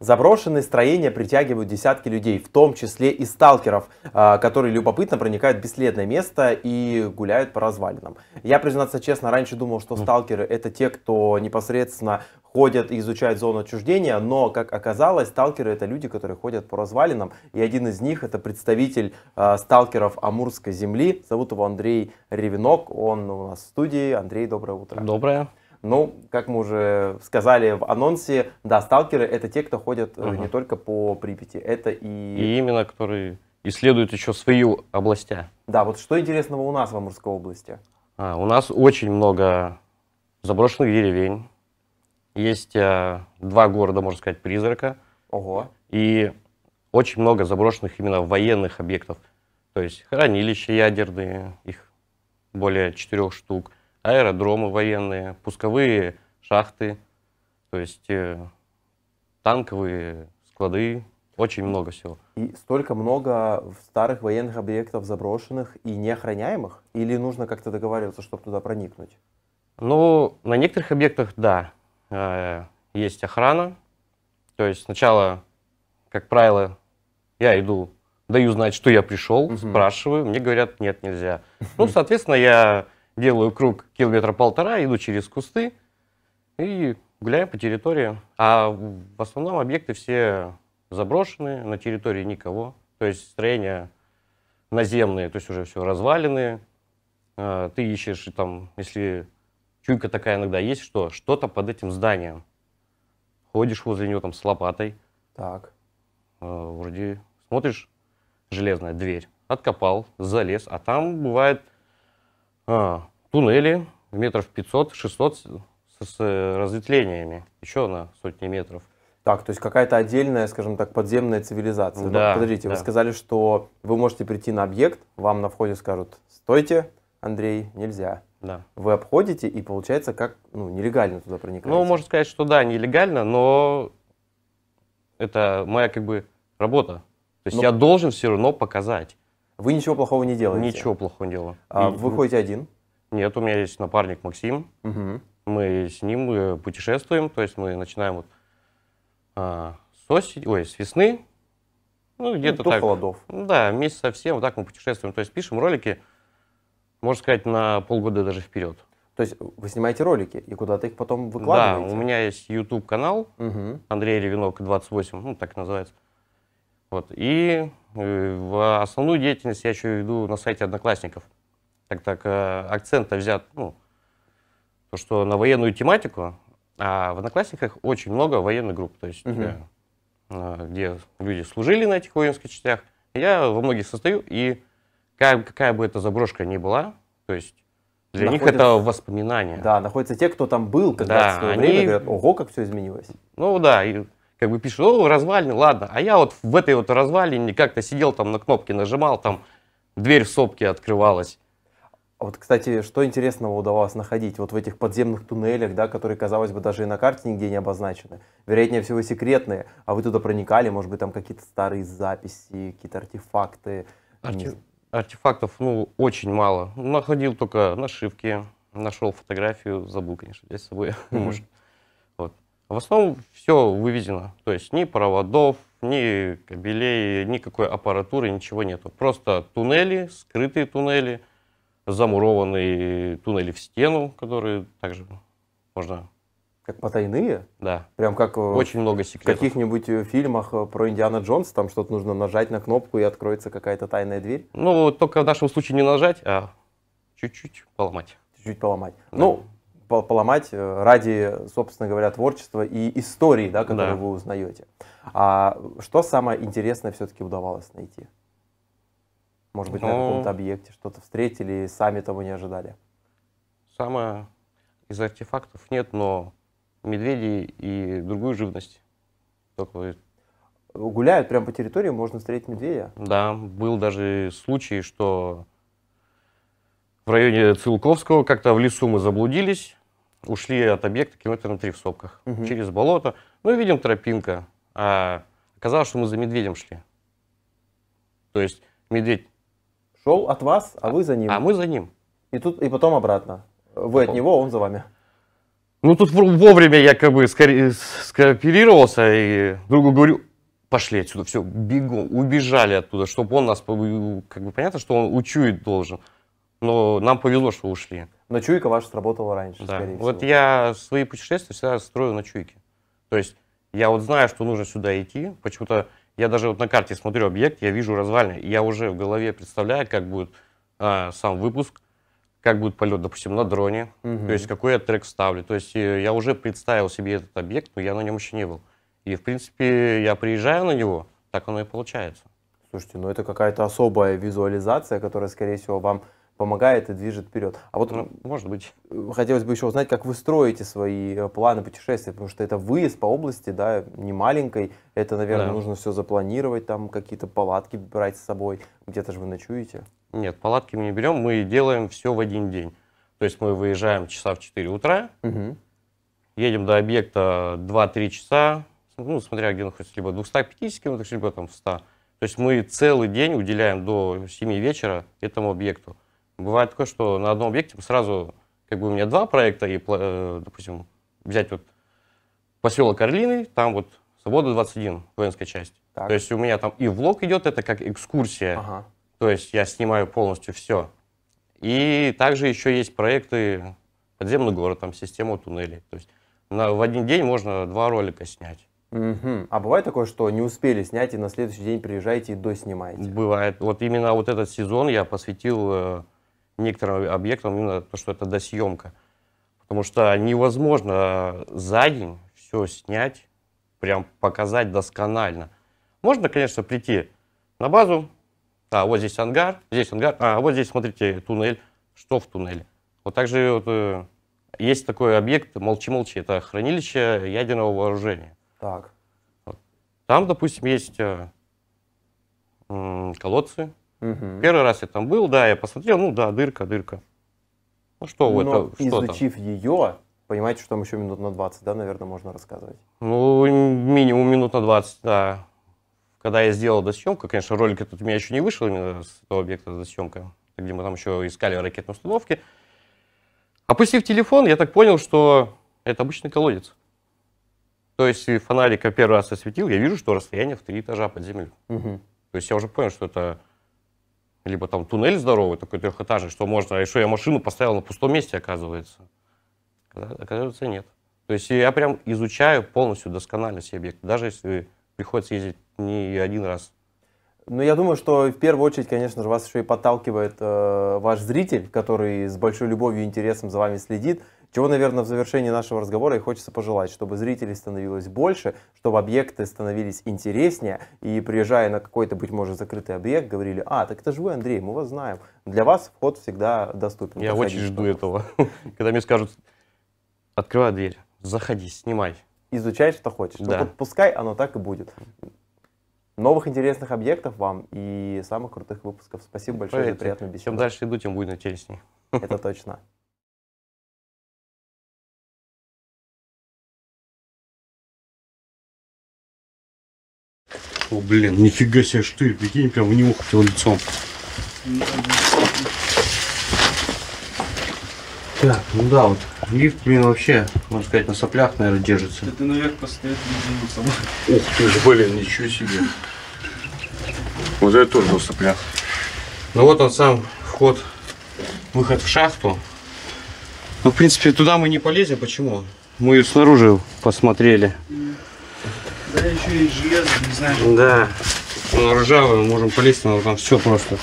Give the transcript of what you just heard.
Заброшенные строения притягивают десятки людей, в том числе и сталкеров, а, которые любопытно проникают в бесследное место и гуляют по развалинам. Я, признаться честно, раньше думал, что сталкеры это те, кто непосредственно ходят и изучают зону отчуждения, но, как оказалось, сталкеры это люди, которые ходят по развалинам, и один из них это представитель а, сталкеров Амурской земли, зовут его Андрей Ревенок, он у нас в студии. Андрей, доброе утро. Доброе. Ну, как мы уже сказали в анонсе, да, сталкеры это те, кто ходят угу. не только по Припяти, это и... И именно, которые исследуют еще свою областя. А. Да, вот что интересного у нас в Амурской области? А, у нас очень много заброшенных деревень. Есть а, два города, можно сказать, призрака. Ого. И очень много заброшенных именно военных объектов. То есть хранилища ядерные, их более четырех штук аэродромы военные, пусковые шахты, то есть э, танковые склады, очень много всего. И столько много старых военных объектов заброшенных и неохраняемых? Или нужно как-то договариваться, чтобы туда проникнуть? Ну, на некоторых объектах, да, э, есть охрана. То есть сначала, как правило, я иду, даю знать, что я пришел, угу. спрашиваю, мне говорят, нет, нельзя. Ну, соответственно, я делаю круг километра полтора, иду через кусты и гуляю по территории. А в основном объекты все заброшены, на территории никого. То есть строения наземные, то есть уже все разваленные. А, ты ищешь там, если чуйка такая иногда есть, что что-то под этим зданием. Ходишь возле него там с лопатой. Так. А, вроде смотришь, железная дверь. Откопал, залез, а там бывает а, туннели метров 500-600 с разветвлениями, еще на сотни метров. Так, то есть какая-то отдельная, скажем так, подземная цивилизация. Да, Но, подождите, да. вы сказали, что вы можете прийти на объект, вам на входе скажут, стойте, Андрей, нельзя. Да. Вы обходите и получается как ну, нелегально туда проникаете. Ну, можно сказать, что да, нелегально, но это моя как бы работа. То есть но... Ну, я должен все равно показать. Вы ничего плохого не делаете? Ничего плохого не делаю. А вы ну, ходите один? Нет, у меня есть напарник Максим. Угу. Мы с ним э, путешествуем, то есть мы начинаем вот а, с осени, ой, с весны, ну, ну где-то ну, так. холодов. Да, месяц совсем, вот так мы путешествуем, то есть пишем ролики, можно сказать, на полгода даже вперед. То есть вы снимаете ролики и куда-то их потом выкладываете? Да, у меня есть YouTube канал угу. Андрей Ревенок 28, ну так называется. Вот. И э, в основную деятельность я еще веду на сайте одноклассников. Так так э, акцент взят, ну, то, что на военную тематику, а в одноклассниках очень много военных групп, то есть угу. где люди служили на этих воинских частях. Я во многих состою, и какая, какая бы эта заброшка ни была, то есть для находятся, них это воспоминание. Да, находятся те, кто там был когда-то да, в свое они, время, говорят, ого, как все изменилось. Ну да, и как бы пишут, о, развалины, ладно. А я вот в этой вот развалине как-то сидел там на кнопке нажимал, там дверь в сопке открывалась. А вот, кстати, что интересного удавалось находить вот в этих подземных туннелях, да, которые, казалось бы, даже и на карте нигде не обозначены. Вероятнее всего, секретные. А вы туда проникали, может быть, там какие-то старые записи, какие-то артефакты. Арти... Артефактов, ну, очень мало. Находил только нашивки, нашел фотографию, забыл, конечно, здесь с собой. Mm-hmm. В основном все вывезено, то есть ни проводов, ни кабелей, никакой аппаратуры, ничего нету. Просто туннели, скрытые туннели, замурованные туннели в стену, которые также можно... Как потайные? Да. Прям как э, Очень в много секретов. в каких-нибудь э, фильмах э, про Индиана Джонс, там что-то нужно нажать на кнопку и откроется какая-то тайная дверь? Ну, только в нашем случае не нажать, а чуть-чуть поломать. Чуть-чуть поломать. Да. Ну, поломать э, ради, собственно говоря, творчества и истории, да, которые да. вы узнаете. А что самое интересное все-таки удавалось найти? Может быть, ну, на каком-то объекте что-то встретили и сами того не ожидали? Самое из артефактов нет, но медведи и другую живность. Только... Гуляют прямо по территории, можно встретить медведя? Да, был даже случай, что в районе Цилковского, как-то в лесу мы заблудились, ушли от объекта километра на три в сопках, угу. через болото. Ну, видим тропинка. А оказалось, что мы за медведем шли. То есть медведь... Шел от вас, а, а вы за ним. А мы за ним. И, тут, и потом обратно. Вы потом. от него, он за вами. Ну, тут вовремя я как бы скооперировался и другу говорю, пошли отсюда, все, бегом, убежали оттуда, чтобы он нас, как бы понятно, что он учуять должен. Но ну, нам повезло, что ушли. Но чуйка ваша сработала раньше, да. скорее Вот всего. я свои путешествия всегда строю на чуйке. То есть я вот знаю, что нужно сюда идти. Почему-то я даже вот на карте смотрю объект, я вижу развалины, и я уже в голове представляю, как будет а, сам выпуск, как будет полет, допустим, на дроне, угу. то есть какой я трек ставлю. То есть э, я уже представил себе этот объект, но я на нем еще не был. И, в принципе, я приезжаю на него, так оно и получается. Слушайте, ну это какая-то особая визуализация, которая, скорее всего, вам помогает и движет вперед. А вот, ну, может быть, хотелось бы еще узнать, как вы строите свои э, планы путешествия, потому что это выезд по области, да, не маленькой, это, наверное, да. нужно все запланировать, там какие-то палатки брать с собой, где-то же вы ночуете. Нет, палатки мы не берем, мы делаем все в один день. То есть мы выезжаем часа в 4 утра, угу. едем до объекта 2-3 часа, ну, смотря где находится, либо 250 километров, либо там в 100. То есть мы целый день уделяем до 7 вечера этому объекту. Бывает такое, что на одном объекте сразу, как бы у меня два проекта, и, э, допустим, взять вот поселок Орлиный, там вот Свобода 21, воинская часть. Так. То есть у меня там и влог идет, это как экскурсия. Ага. То есть я снимаю полностью все. И также еще есть проекты подземный город, там система туннелей. То есть на, в один день можно два ролика снять. Угу. А бывает такое, что не успели снять, и на следующий день приезжаете и доснимаете? Бывает. Вот именно вот этот сезон я посвятил э, некоторым объектам именно то, что это досъемка. Потому что невозможно за день все снять, прям показать досконально. Можно, конечно, прийти на базу, а вот здесь ангар, здесь ангар, а вот здесь, смотрите, туннель, что в туннеле. Вот также вот, э, есть такой объект молчи-молчи, это хранилище ядерного вооружения. Так. Там, допустим, есть э, колодцы, Угу. Первый раз я там был, да, я посмотрел, ну да, дырка, дырка. Ну что, Но это, что изучив там? ее, понимаете, что там еще минут на 20, да, наверное, можно рассказывать? Ну, минимум минут на 20, да. Когда я сделал досъемку, конечно, ролик этот у меня еще не вышел именно с этого объекта досъемка, где мы там еще искали ракетные установки. Опустив телефон, я так понял, что это обычный колодец. То есть фонарик я первый раз осветил, я вижу, что расстояние в три этажа под землей. Угу. То есть я уже понял, что это либо там туннель здоровый, такой трехэтажный, что можно, а еще я машину поставил на пустом месте, оказывается. Оказывается, нет. То есть я прям изучаю полностью досконально все объекты, даже если приходится ездить не один раз. Ну, я думаю, что в первую очередь, конечно же, вас еще и подталкивает э, ваш зритель, который с большой любовью и интересом за вами следит. Чего, наверное, в завершении нашего разговора и хочется пожелать, чтобы зрителей становилось больше, чтобы объекты становились интереснее, и приезжая на какой-то, быть может, закрытый объект, говорили, а, так это же вы, Андрей, мы вас знаем. Для вас вход всегда доступен. Я очень жду этого, когда мне скажут, открывай дверь, заходи, снимай. Изучай, что хочешь. Да. пускай оно так и будет. Новых интересных объектов вам и самых крутых выпусков. Спасибо большое Поверьте, за приятную беседу. Чем дальше иду, тем будет интереснее. Это точно. О, блин, нифига себе штырь, прикинь, прям в него хотел лицом. Так, ну да, вот лифт, блин, вообще, можно сказать, на соплях, наверное, держится. Это наверх постоянно Ух ты ж, блин, ничего себе. Вот это тоже на соплях. Ну вот он сам вход, выход в шахту. Ну, в принципе, туда мы не полезем. Почему? Мы ее снаружи посмотрели. Mm да еще и железо, не знаю. Да. Он ржавый, можем полезть, но там все просто.